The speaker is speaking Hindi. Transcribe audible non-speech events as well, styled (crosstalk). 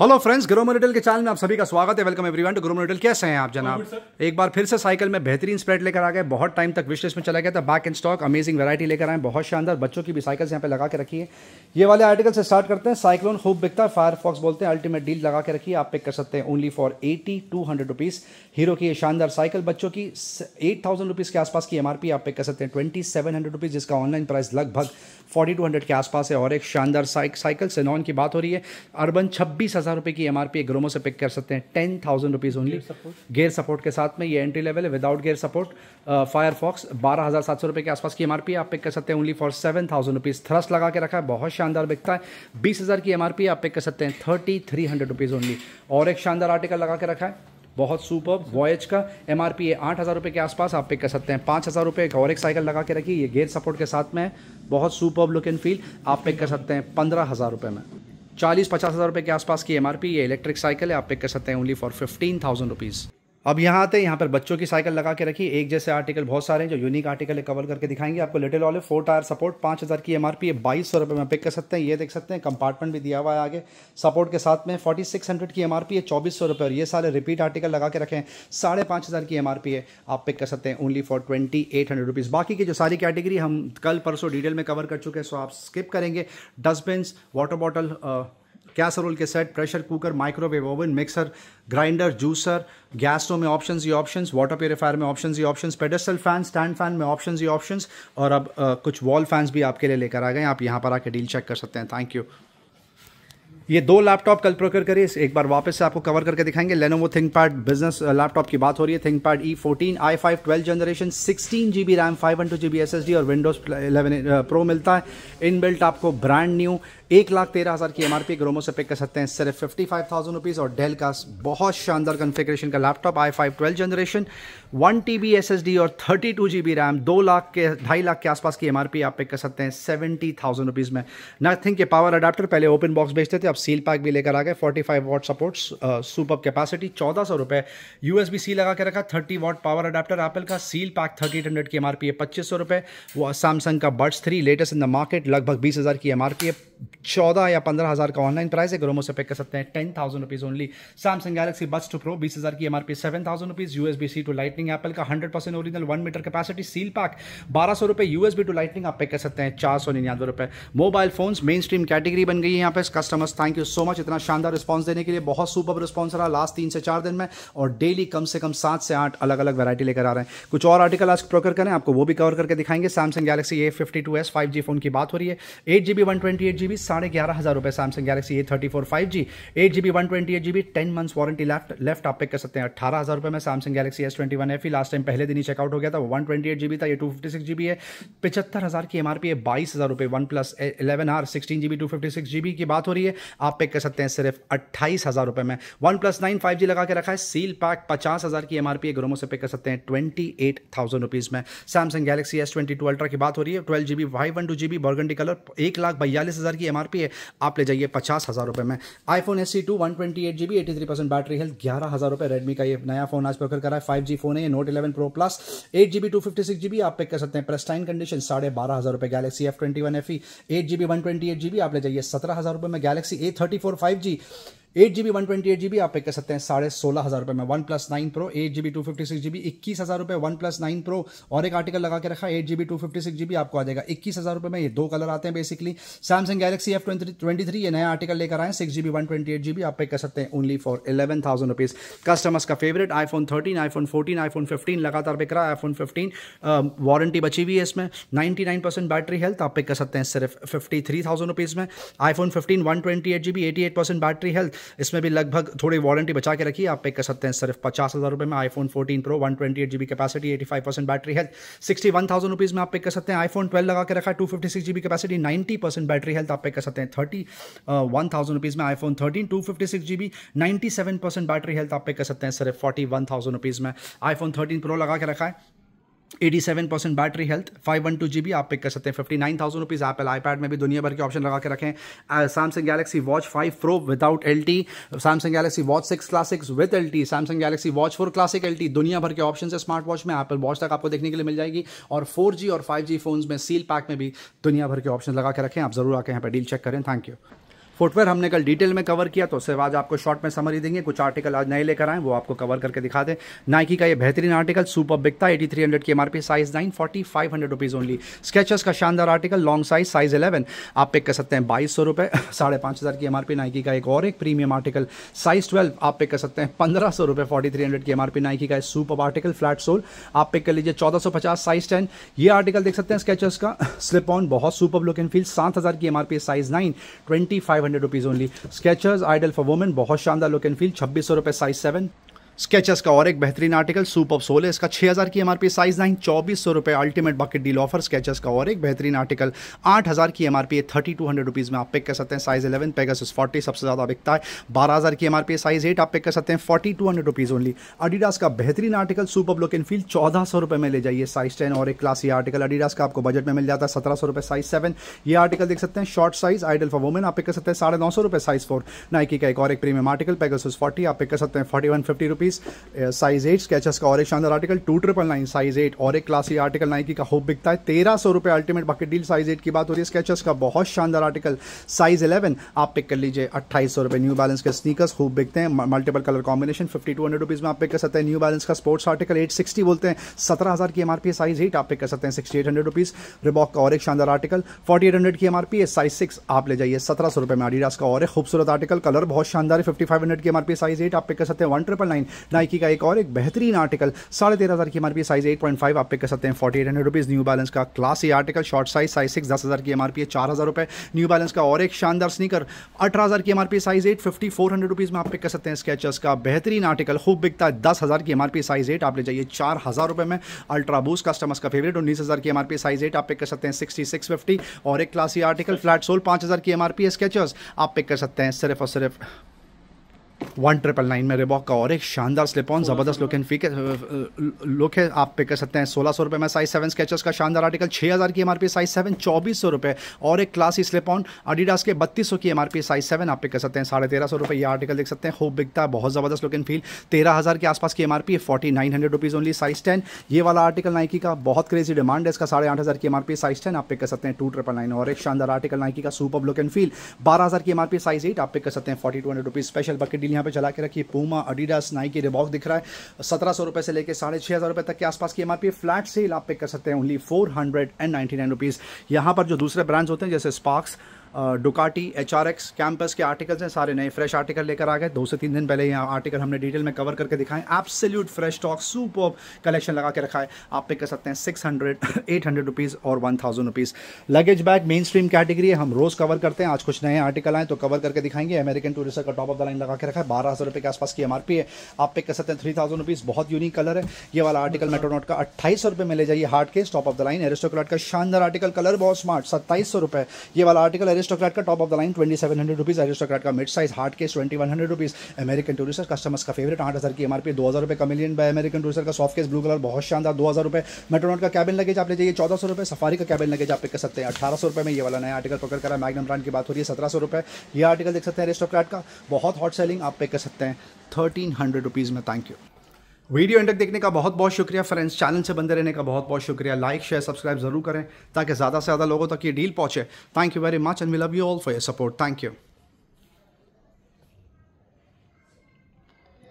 हेलो फ्रेंड्स ग्रोमो रिटेल के चैनल में आप सभी का स्वागत है welcome everyone to Gromo retail कैसे हैं आप जनाब एक बार फिर से साइकिल में बेहतरीन स्प्रेड लेकर आ गए बहुत टाइम तक विशेष में चला गया था back in stock amazing variety लेकर आए बहुत शानदार बच्चों की भी साइकिल्स यहाँ पे लगा के रखी है ये वाले आर्टिकल से स्टार्ट करते हैं साइक्लोन खूब बिकता है फायरफॉक्स बोलते हैं अल्टीमेट डील लगा के रखिए आप पिक कर सकते हैं only for eighty two hundred rupees Hero की ये शानदार साइकिल बच्चों की एट थाउजेंड रुपीज़ के आसपास की एमआरपी आप पिक कर सकते हैं ट्वेंटी सेवन हंड्रेड रुपीज़ जिसका ऑनलाइन प्राइस लगभग फोर्टी टू हंड्रेड के आसपास है और एक शानदार साइक, साइकिल सेनॉन की बात हो रही है अर्बन छब्बीस हज़ार रुपये की एम आर पी ग्रोमो से पिक कर सकते हैं ten thousand rupees only gear support के साथ में ये एंट्री लेवल है without gear support Firefox बारह हज़ार सात सौ रुपये के आसपास की एम आर पी आप पिक कर सकते हैं only for seven thousand rupees thrust लगा के रखा है बहुत शानदार बिकता है बीस हज़ार की एम आर पी आप पिक कर सकते हैं thirty three hundred rupees only और एक शानदार आर्टिकल लगा के रखा है बहुत सुपर वॉयज का एम आर पी है आठ हज़ार रुपये के आसपास आप पिक कर सकते हैं पाँच हज़ार रुपये और एक साइकिल लगा के रखी ये गेयर सपोर्ट के साथ में है बहुत सुपर लुक एंड फील आप पिक कर सकते हैं पंद्रह हज़ार रुपये में चालीस पचास हज़ार रुपये के आसपास की एम आर पी ये इलेक्ट्रिक साइकिल है आप पिक कर सकते हैं only for fifteen thousand rupees अब यहाँ आते हैं यहाँ पर बच्चों की साइकिल लगा के रखी एक जैसे आर्टिकल बहुत सारे हैं जो यूनिक आर्टिकल है कवर करके दिखाएंगे आपको लिटिल वाले फोर टायर सपोर्ट पाँच हज़ार की एमआरपी है बाईस सौ रुपये में पिक कर सकते हैं ये देख सकते हैं कंपार्टमेंट भी दिया हुआ है आगे सपोर्ट के साथ में फोर्टी सिक्स हंड्रेड की एमआरपी है चौबीस सौ रुपये और ये सारे रिपीट आर्टिकल लगा के रखें साढ़े पाँच हज़ार की एमआरपी है आप पिक कर सकते हैं only for twenty eight hundred rupees बाकी की जो सारी कैटेगरी हम कल परसों डिटेल में कवर कर चुके हैं सो आप स्किप करेंगे डस्टबिन वाटर बॉटल कैसरोल के set pressure cooker microwave oven mixer grinder juicer gas stove में ऑप्शंस ही ऑप्शंस वाटर प्योरीफायर में ऑप्शंस ही options pedestal fan stand fan में ऑप्शंस ही ऑप्शंस और अब आ, कुछ वॉल फैंस भी आपके लिए लेकर आ गए आप यहाँ पर आके डील चेक कर सकते हैं थैंक यू ये दो लैपटॉप कल प्रोकर करिए एक बार वापस से आपको कवर करके दिखाएंगे Lenovo think pad business laptop की बात हो रही है think pad E fourteen I five twelve generation sixteen G B RAM five one two G B S S D और विंडोज इलेवन प्रो मिलता है इन बिल्ट आपको ब्रांड न्यू एक लाख तेरह हज़ार की एमआरपी ग्रोमो से पिक कर सकते हैं सिर्फ फिफ्टी फाइव थाउजेंड रुपीज़ और डेल का बहुत शानदार कन्फिग्रेशन का laptop I five twelve generation one T B S S D और thirty two G B RAM दो लाख के ढाई लाख के आसपास की एमआरपी पी आप पिक कर सकते हैं सेवेंटी थाउजेंड रुपीज़ में नथिंग के पावर अडाप्टर पहले ओपन बॉक्स बेचते थे अब सील पैक भी लेकर आ गए forty five watt support super capacity चौदह सौ रुपये यू एस बी सी लगा के रखा thirty watt power adapter Apple का सील पैक थर्टी हंड्रेड की एमआरपी है पच्चीस सौ रुपए वो सैमसंग का buds three latest in the market लगभग बीस हज़ार की एमआरपी है चौदह या पंद्रह हज़ार का ऑनलाइन प्राइस है ग्रोमो से पिक कर सकते हैं ten thousand rupees only Samsung Galaxy buds two pro बीस हज़ार की MRP seven thousand rupees USB C to lightning Apple का hundred percent original one meter capacity seal pack बारह सौ रुपये यूएसबी टू लाइटनिंग आप पिक कर सकते हैं चार सौ निन्यानवे रुपये mobile phone mainstream category बन गई है यहाँ पे customers thank you so much इतना शानदार रिस्पॉन्स देने के लिए बहुत सुपर रिस्पॉन्स रहा लास्ट तीन से चार दिन में और डेली कम से कम सात से आठ अलग अलग वैरायटी लेकर आ रहे हैं कुछ और आर्टिकल आज प्रोकर करें आपको वो भी कवर करके दिखाएंगे Samsung Galaxy A fifty two S five G phone की बात हो रही है eight G B one twenty eight G B साढ़े ग्यारह हज़ार रुपए Samsung Galaxy A thirty four five G eight GB one twenty eight GB ten months warranty left left आप पिक कर सकते हैं अठारह हज़ार रुपए में Samsung Galaxy S twenty one F ही लास्ट टाइम पहले दिन ही चेकआउट हो गया था वन ट्वेंटी एट जीबी था ये टू फिफ्टी सिक्स जीबी है पचहत्तर हज़ार की एमआरपी है बाईस हज़ार रुपए one plus eleven R sixteen GB two fifty six GB की बात हो रही है आप पिक कर सकते हैं सिर्फ अट्ठाईस हज़ार रुपए में one plus nine five G लगा के रखा है सील पैक पचास हज़ार की एमआरपी है ग्रोमो से पिक कर सकते हैं ट्वेंटी एट थाउजेंड रुपीज़ में Samsung Galaxy S twenty two ultra की बात हो रही है twelve GB Y one two GB burgundy colour एक लाख बयालीस हज़ार की एम एमआरपी है आप ले जाइए पचास हज़ार रुपये में iPhone S C two one twenty eight G B eighty three percent battery health ग्यारह हज़ार रुपये रेडमी का ये नया फोन आज पकड़ करा है फाइव जी फोन है ये note eleven pro plus eight G B two fifty six G B आप पिक कर सकते हैं प्रेस्टाइन कंडीशन साढ़े बारह हज़ार रुपये Galaxy F twenty one F E eight G B one twenty eight G B आप ले जाइए सत्रह हज़ार रुपये में Galaxy A thirty four five G eight G B one twenty eight G B आप पे कर सकते हैं साढ़े सोलह हज़ार रुपये में one plus nine pro eight G B two fifty six G B इक्कीस हज़ार रुपये वन प्लस नाइन प्रो और एक आर्टिकल लगा के रखा eight G B two fifty six G B आपको आ जाएगा इक्कीस हज़ार रुपये में ये दो कलर आते हैं basically Samsung Galaxy F twenty twenty three ये नया आर्टिकल लेकर आए six G B one twenty eight G B आप पे कर सकते हैं only for eleven thousand rupees customers का favourite iPhone thirteen iPhone fourteen iPhone fifteen लगातार बिक रहा है आई फोन फिफ्टीन वारंटी बची हुई है इसमें ninety nine percent battery health आप पे कर सकते हैं सिर्फ फिफ्टी थ्री थाउजेंड रुपीज़ में iPhone fifteen one twenty eight G B eighty eight percent battery health इसमें भी लगभग थोड़ी वारंटी बचा के रखी आप पे कर सकते हैं सिर्फ पचास हज़ार रुपये में iPhone fourteen pro one twenty eight G B capacity eighty five percent battery health sixty one thousand rupees में आप पे कर सकते हैं आईफोन ट्वेल्व लगा के रखा है two fifty six G B capacity ninety percent battery health आप पे कर सकते हैं थर्टी वन थाउजेंड रुपीज़ में iPhone thirteen two fifty six G B ninety seven percent battery health आप पे कर सकते हैं सिर्फ फोर्टी वन थाउजेंड रुपीज़ में आईफोन थर्टीन प्रो लगा के रखा है eighty seven percent battery health five one two G B आप पिक कर सकते हैं fifty nine thousand rupees Apple iPad में भी दुनिया भर के ऑप्शन लगा के रखें Samsung Galaxy watch five pro without L T Samsung Galaxy watch six classics with L T Samsung Galaxy watch four classic L T दुनिया भर के ऑप्शन है स्मार्ट वॉच में एपल वॉच तक आपको देखने के लिए मिल जाएगी और फोर जी और फाइव जी फोन में सील पैक में भी दुनिया भर के ऑप्शन लगा के रखें आप जरूर आके यहाँ पर डील चेक करें थैंक यू फुटवेयर हमने कल डिटेल में कवर किया तो उससे बाद आपको शॉर्ट में समरी देंगे कुछ आर्टिकल आज नए लेकर आए वो आपको कवर करके दिखा दें नाइकी का ये बेहतरीन आर्टिकल सुपर बिकता एटी थ्री हंड्रेड की M size nine forty five hundred rupees only Skechers का शानदार article long size size eleven आप पिक कर सकते हैं बाईस सौ रुपये (laughs) साढ़े पाँच हज़ार की एम नाइकी का एक और एक प्रीमियम आर्टिकल साइज ट्वेल्व आप पिक कर सकते हैं पंद्रह सौ रुपये फोर्टी थ्री हंड्रेड की एम नाइकी का सुपर आर्टिकल फ्लैट सोल आप पिक कर लीजिए चौदह सौ पचास साइज टेन ये आर्टिकल देख सकते हैं स्केचेस का स्लिप (laughs) ऑन बहुत सुपर लुक एंड फील सात हज़ार की M size nine twenty five hundred rupees only Skechers idle for women बहुत शानदार लुक एंड फील छब्बीस सौ रुपए साइज सेवन स्केचेस का और एक बेहतरीन आर्टिकल सूप ऑफ सोल है इसका 6000 की एमआरपी साइज नाइन चौबीस सौ रुपये ultimate bucket deal offer Skechers का और एक बेहतरीन आर्टिकल 8000 की MRP thirty two hundred rupees में आप पिक कर सकते हैं साइज 11 पेगस 40 सबसे ज़्यादा बिकता है 12000 की एमआरपी साइज 8 आप पिक कर सकते हैं forty two hundred rupees only Adidas का बेहतरीन article soup of look and feel चौदह सौ रुपये में ले जाइए साइज टेन और एक क्लासी आर्टिकल अडीडास का आपको बजट में मिल जाता है सत्रह सौ रुपये साइज सेवन ये आर्टिकल देख सकते हैं short size ideal for women आप पिक कर सकते हैं साढ़े नौ सौ रुपये साइज फोर नाइकी का एक और एक प्रीमियम आर्टिकल पेगस फोर्टी आप पिक कर सकते हैं forty one fifty rupees series size eight Skechers का और एक शानदार article two triple nine size eight और एक क्लासी आर्टिकल नाइकी का होप बिकता है तेरह सौ रुपये ultimate bucket deal size eight की बात हो रही है स्केचेस का बहुत शानदार आर्टिकल साइज इलेवन आप पिक कर लीजिए अट्ठाईस सौ रुपये न्यू बैलेंस के स्नीकर्स खूब बिकते हैं multiple colour combination fifty two hundred rupees में आप पिक कर सकते हैं न्यू बैलेंस का स्पोर्ट्स आर्टिकल एट सिक्सटी बोलते हैं सत्रह हज़ार की एमआरपी साइज एट आप पिक कर सकते हैं sixty eight hundred rupees Reebok का और एक शानदार आर्टिकल फोर्टी एट हंड्रेड की एमआरपी है साइज सिक्स आप ले जाइए सत्रह सौ रुपये में आडीडास का और एक खूबसूरत आर्टिकल कलर बहुत शानदार है फिफ्टी फाइव हंड्रेड की एमआरपी साइज एट आप पिक कर सकते हैं वन ट्रिपल नाइन नाइकी का एक और एक बेहतरीन आर्टिकल साढ़े तेरह हज़ार की M size eight point five आप पे कर सकते हैं forty eight hundred rupees New Balance का class article short size size six दस हज़ार की एम है चार हज़ार रुपये न्यू बैलेंस का और एक शानदार स्नीकर अठारह हज़ार की MRP size eight fifty four hundred rupees में आप पिक कर सकते हैं स्केचर्स का बेहतरीन आर्टिकल खूब बिकता है दस हज़ार की एमआरपी साइज़ एट आप ले जाइए चार हज़ार रुपये में अल्ट्रा बूस कस्टमर्स का फेवरेट उन्नीस हज़ार की एमआरपी साइज़ एट आप पे कर सकते हैं सिक्सटी सिक्स फिफ्टी और एक क्लासी आर्टिकल फ्लैट सोल पाँच हज़ार की एमआरपी है स्केचर्स आप पिक कर सकते हैं सिर्फ और सिर्फ वन ट्रिपल नाइन में रिबॉक का और एक शानदार स्लिप ऑन ज़बरदस्त लुक एंड फीक लुक है आप पे कर सकते हैं सोलह सौ रुपये में साइज सेवन स्केचर्स का शानदार आर्टिकल छः हज़ार की एमआरपी साइज सेवन चौबीस सौ रुपये और एक क्लासी स्लिप ऑन अडीडास के बत्तीस सौ की एमआरपी साइज सेवन आप पे कर सकते हैं साढ़े तेरह सौ रुपये ये आर्टिकल देख सकते हैं खूब बिकता है बहुत ज़बरदस्त लुक एंड फील तेरह हज़ार के आसपास की एमआरपी है forty nine hundred rupees only size ten ये वाला आर्टिकल नाइकी का बहुत क्रेजी डिमांड है इसका साढ़े आठ हज़ार की एमआरपी साइज टेन आप पे कर सकते हैं टू ट्रिपल नाइन और एक शानदार आर्टिकल नाइकी का सुपर लुक एंड फील बारह हज़ार की एमआरपी साइज एट आप पे कर सकते हैं forty two hundred rupees special bucket deal यहाँ पे चला के रखिए पूमा अडीडास नाइकी रिबॉक दिख रहा है सत्रह सौ रुपये से लेकर साढ़े छः हज़ार रुपये तक के आसपास की एम फ्लैट ही आप पे कर सकते हैं only four hundred and ninety nine rupees यहाँ पर जो दूसरे ब्रांड्स होते हैं जैसे Sparx Ducati H R X Campus के आर्टिकल्स हैं सारे नए फ्रेश आर्टिकल लेकर आ गए दो से तीन दिन पहले यहाँ आर्टिकल हमने डिटेल में कवर करके दिखाएं absolute fresh stock super collection लगा के रखा है आप पे कर सकते हैं six hundred eight hundred rupees और one thousand rupees luggage bag mainstream category है हम रोज़ कवर करते हैं आज कुछ नए आर्टिकल आए तो कवर करके दिखाएंगे अमेरिकन टूरिस्ट का टॉप ऑफ द लाइन लगा के रखा है बारह हज़ार रुपये के आसपास की एम है आप पे कर सकते हैं थ्री थाउजेंड रुपीज़ बहुत यूनिक कलर है ये वाला आर्टिकल मेट्रोनोट का अट्ठाईस सौ रुपये में ले जाइए hard case top of the line Aristocrat का शानदार आर्टिकल कलर बहुत स्मार्ट सत्ताईस सौ रुपये ये वाला आर्टिकल एरिस्टोक्रेट का top of the line twenty seven hundred rupees Aristocrat का mid size hard case twenty one hundred rupees American Tourister customers का फेवरेट आठ हज़ार की एम आर पी दो हज़ार रुपये का मिलियन बाय अमेरिकन टूरिस्टर का सॉफ्ट केस ब्लू कलर बहुत शानदार दो हज़ार रुपये मेट्रोनोट का कैबिन लगेज आप ले जाइए चौदह सौ रुपये सफारी का कैबिन लगेज आप पिक कर सकते हैं अठारह सौ रुपये में ये वाला नया आर्टिकल पकड़ कर मैगनम ब्रांड की बात हो रही है सत्रह सौ रुपये ये आर्टिकल देख सकते हैं एरिस्टोक्रेट का बहुत हॉट सेलिंग आप पिक कर सकते हैं थर्टीन हंड्रेड रुपीज़ में थैंक यू वीडियो इंडक देखने का बहुत बहुत शुक्रिया फ्रेंड्स चैनल से बंदे रहने का बहुत बहुत शुक्रिया लाइक शेयर सब्सक्राइब जरूर करें ताकि ज़्यादा से ज़्यादा लोगों तक ये डील पहुंचे thank you very much and we love you all for your support thank you